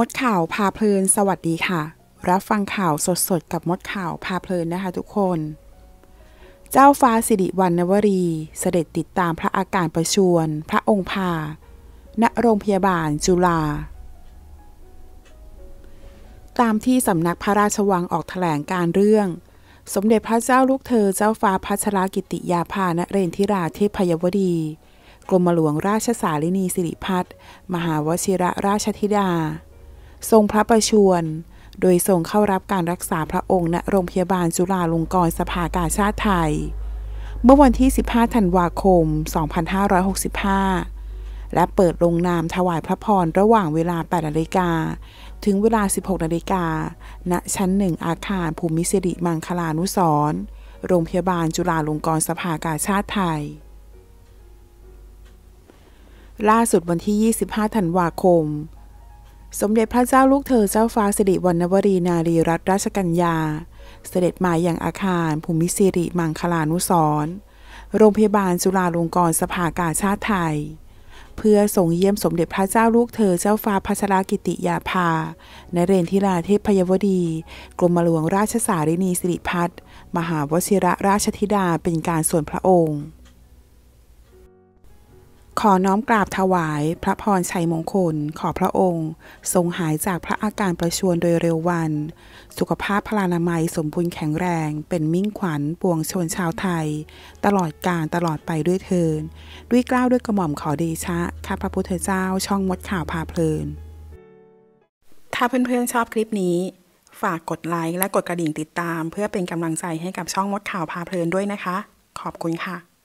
มดข่าวพาเพลิน สวัสดีค่ะ รับฟังข่าวสดๆกับมดข่าวพาเพลินนะคะทุกคน เจ้าฟ้าสิริวัณณวรีเสด็จติดตามพระอาการประชวรพระองค์พาณโรงพยาบาลจุฬาตามที่สำนักพระราชวังออกถแถลงการเรื่อง สมเด็จพระเจ้าลูกเธอเจ้าฟ้าพัชรกิติยาภาณเรนทิราเทพยวดีกรมหลวงราชสารินีสิริพัฒมหาวชิระราชธิดาทรงพระประชวร โดยทรงเข้ารับการรักษาพระองค์ณโรงพยาบาลจุฬาลงกรณ์สภากาชาติไทย เมื่อวันที่ 15 ธันวาคม 2565 และเปิดลงนามถวายพระพรระหว่างเวลา8นาฬิกาถึงเวลา 16นาฬิกา ณชั้นหนึ่งอาคารภูมิสิริมังคลานุสรโรงพยาบาลจุฬาลงกรณ์สภากาชาติไทย ล่าสุดวันที่ 25 ธันวาคมสมเด็จพระเจ้าลูกเธอเจ้าฟ้าสิริวัณณวรีนารีรัตนราชกัญญา เสด็จมาอย่างอาคาร ภูมิสิริมังคลานุสรโรงพยาบาลจุฬาลงกรณ์สภากาชาติไทย เพื่อส่งเยี่ยมสมเด็จพระเจ้าลูกเธอเจ้าฟ้าพัชรกิติยาภาณเรนทิราเทพพยวดีกรมหลวงราชสารินีสิริพัฒมหาวชิระราชธิดาเป็นการส่วนพระองค์ขอน้อมกราบถวาย พระพรชัยมงคลขอพระองค์ ทรงหายจากพระอาการประชวนโดยเร็ววัน สุขภาพพลานามัยสมบูรณ์แข็งแรง เป็นมิ่งขวัญปวงชนชาวไทย ตลอดกาลตลอดไปด้วยเทิน ด้วยกล้าวด้วยกระหม่อมขอเดชะข้าพระพุทธเจ้าช่องมดข่าวพาเพลินถ้าเพื่อนๆ ชอบคลิปนี้ ฝากกดไลค์และกดกระดิ่งติดตามเพื่อเป็นกำลังใจให้กับช่องมดข่าวพาเพลินด้วยนะคะ ขอบคุณค่ะ